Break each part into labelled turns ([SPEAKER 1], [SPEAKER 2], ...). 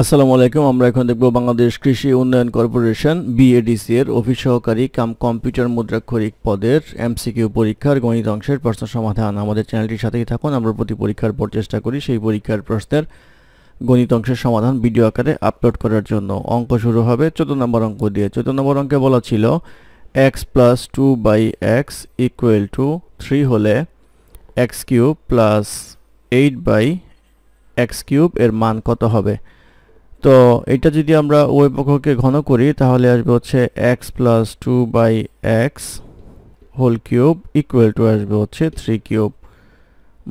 [SPEAKER 1] আসসালামু আলাইকুম আমরা এখন দেখব বাংলাদেশ কৃষি উন্নয়ন কর্পোরেশন বিএডিসি এর অফিস সহকারী কাম কম্পিউটার মুদ্রাক্ষরিক পদের এমসিকিউ পরীক্ষার গণিত অংশের প্রশ্ন সমাধান আমাদের চ্যানেলটির সাথেই থাকুন আমরা প্রতি পরীক্ষার পর চেষ্টা করি সেই পরীক্ষার প্রশ্নের গণিত অংশের সমাধান ভিডিও আকারে আপলোড করার জন্য অঙ্ক শুরু হবে চোদ্দ নম্বর অঙ্ক দিয়ে চোদ্দ নম্বর অঙ্কে বলা ছিল x plus two by x equal to three হলে x cube plus eight by x cube এর মান কত হবে তো এটা যদি আমরা ওই পক্ষকে ঘন করি তাহলে আসবে হচ্ছে x plus two by x whole cube equal to আসবে হচ্ছে থ্রি কিউব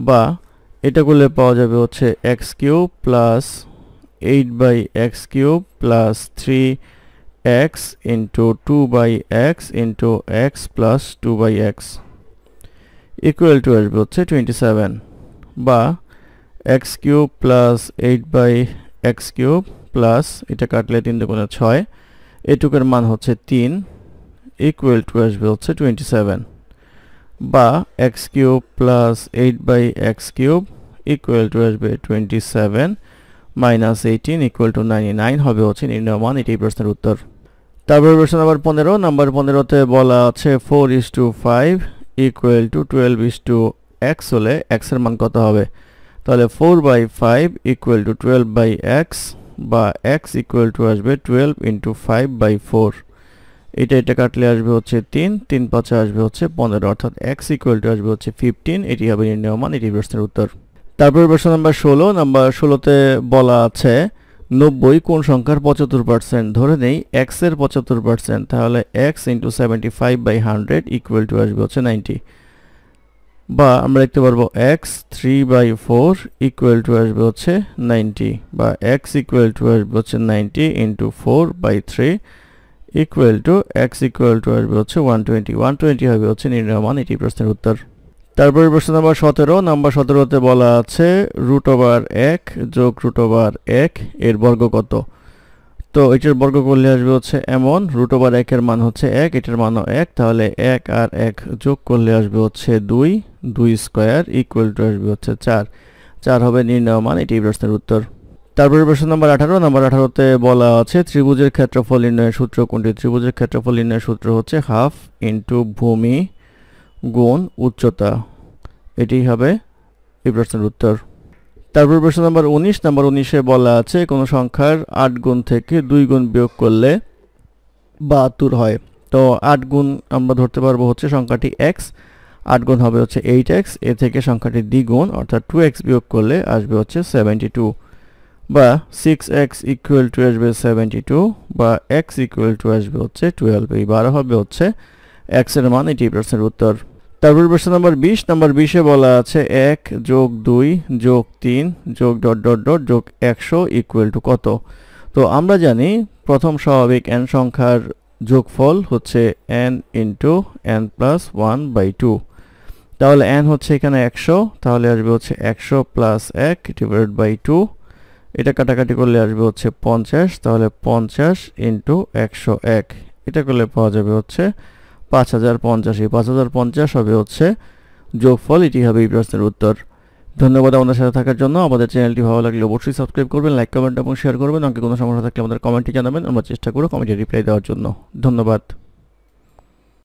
[SPEAKER 1] বা এটা করলে পাওয়া যাবে হচ্ছে x cube plus eight by x cube plus three x into two by x into x plus two by x equal to আসবে হচ্ছে টোয়েন্টি সেভেন বা x cube plus eight by x cube plus এটা কাটলে তিন দুগুণে ছয় এটুকের মান হচ্ছে তিন ইকুয়াল টু আসবে হচ্ছে টোয়েন্টি সেভেন বা x cube plus eight by x cube equal to আসবে twenty seven minus eighteen equal to ninety nine হবে হচ্ছে নির্ণয় মান এটি প্রশ্নের উত্তর তারপরে প্রশ্ন নাম্বার পনেরো নাম্বার পনেরোতে বলা আছে four is to five equal to twelve is to x হলে এক্সের মান কত হবে তাহলে four by five equal to twelve by x বা এক্স ইকুয়াল টু আসবে twelve into five by four এটা এটা কাটলে আসবে হচ্ছে তিন তিন পাঁচে আসবে হচ্ছে পনেরো অর্থাৎ এক্স ইকুয়াল টু আসবে হচ্ছে ফিফটিন এটি হবে নির্ণয়মান এটি প্রশ্নের উত্তর তারপর প্রশ্ন নাম্বার ষোলো নাম্বার ষোলোতে বলা আছে নব্বই কোন সংখ্যার পঁচাত্তর পার্সেন্ট ধরে নেই এক্সের পঁচাত্তর পার্সেন্ট তাহলে x into seventy five by hundred equal to আসবে হচ্ছে নাইনটি বা আমরা লিখতে পারবো x three by four equal to আসবে হচ্ছে নাইনটি বা এক্স ইকুয়াল টু আসবে হচ্ছে ninety into four by three equal to x equal to আসবে হচ্ছে ওয়ান টোয়েন্টি ওয়ান টোয়েন্টি হবে হচ্ছে নির্ণয় এটি প্রশ্নের উত্তর তারপরে প্রশ্ন নাম্বার সতেরো নম্বর সতেরোতে বলা আছে রুট ওভার এক যোগ রুট ওভার এক এর বর্গ কত তো এটার বর্গ করলে আসবে হচ্ছে এমন রুট ওভার একের মান হচ্ছে এক এটার মানও এক তাহলে এক আর এক যোগ করলে আসবে হচ্ছে দুই দুই স্কোয়ার ইকুয়াল টু আসবে হচ্ছে চার চার হবে নির্ণয় মান এটি প্রশ্নের উত্তর তারপরে প্রশ্ন নম্বর আঠারো নম্বর আঠারোতে বলা আছে ত্রিভুজের ক্ষেত্রফল নির্ণয়ের সূত্র কোনটি ত্রিভুজের ক্ষেত্রফল নির্ণয়ের সূত্র হচ্ছে হাফ ইন্টু ভূমি গুণ উচ্চতা এটি হবে এই প্রশ্নের উত্তর তারপর প্রশ্ন নম্বর উনিশ নম্বর উনিশে বলা আছে কোনো সংখ্যার আট গুণ থেকে দুই গুণ বিয়োগ করলে বাহাত্তর হয় তো আট গুণ আমরা ধরতে পারবো হচ্ছে সংখ্যাটি এক্স আট গুণ হবে হচ্ছে এইট এক্স এ থেকে সংখ্যাটি দ্বিগুণ অর্থাৎ টু এক্স বিয়োগ করলে আসবে হচ্ছে সেভেন্টি টু বা সিক্স এক্স ইকুয়াল টু আসবে সেভেন্টি টু বা এক্স ইকুয়াল টু আসবে হচ্ছে টুয়েলভ এই বারো হবে হচ্ছে এক্সের মান এইটি প্রশ্নের উত্তর তারপর প্রশ্ন নম্বর বিশ নম্বর বিশে বলা আছে এক যোগ দুই যোগ তিন যোগ ডট ডট ডট যোগ একশো ইকুয়াল টু কত তো আমরা জানি প্রথম স্বাভাবিক এন সংখ্যার যোগফল হচ্ছে n into n plus one by two তাহলে এন হচ্ছে এখানে একশো তাহলে আসবে হচ্ছে একশো প্লাস এক ডিভাইড বাই টু এটা কাটাকাটি করলে আসবে হচ্ছে পঞ্চাশ তাহলে পঞ্চাশ ইন্টু একশো এক এটা করলে পাওয়া যাবে হচ্ছে পাঁচ হাজার পঞ্চাশ এই পাঁচ হাজার পঞ্চাশ হবে হচ্ছে যোগফল এটি হবে এই প্রশ্নের উত্তর ধন্যবাদ আমাদের সাথে থাকার জন্য আমাদের চ্যানেলটি ভালো লাগলে অবশ্যই সাবস্ক্রাইব করবেন লাইক কমেন্ট এবং শেয়ার করবেন আমাকে কোনো সমস্যা থাকলে আমাদের কমেন্টে জানাবেন আমরা চেষ্টা করব কমেন্টে রিপ্লাই দেওয়ার জন্য ধন্যবাদ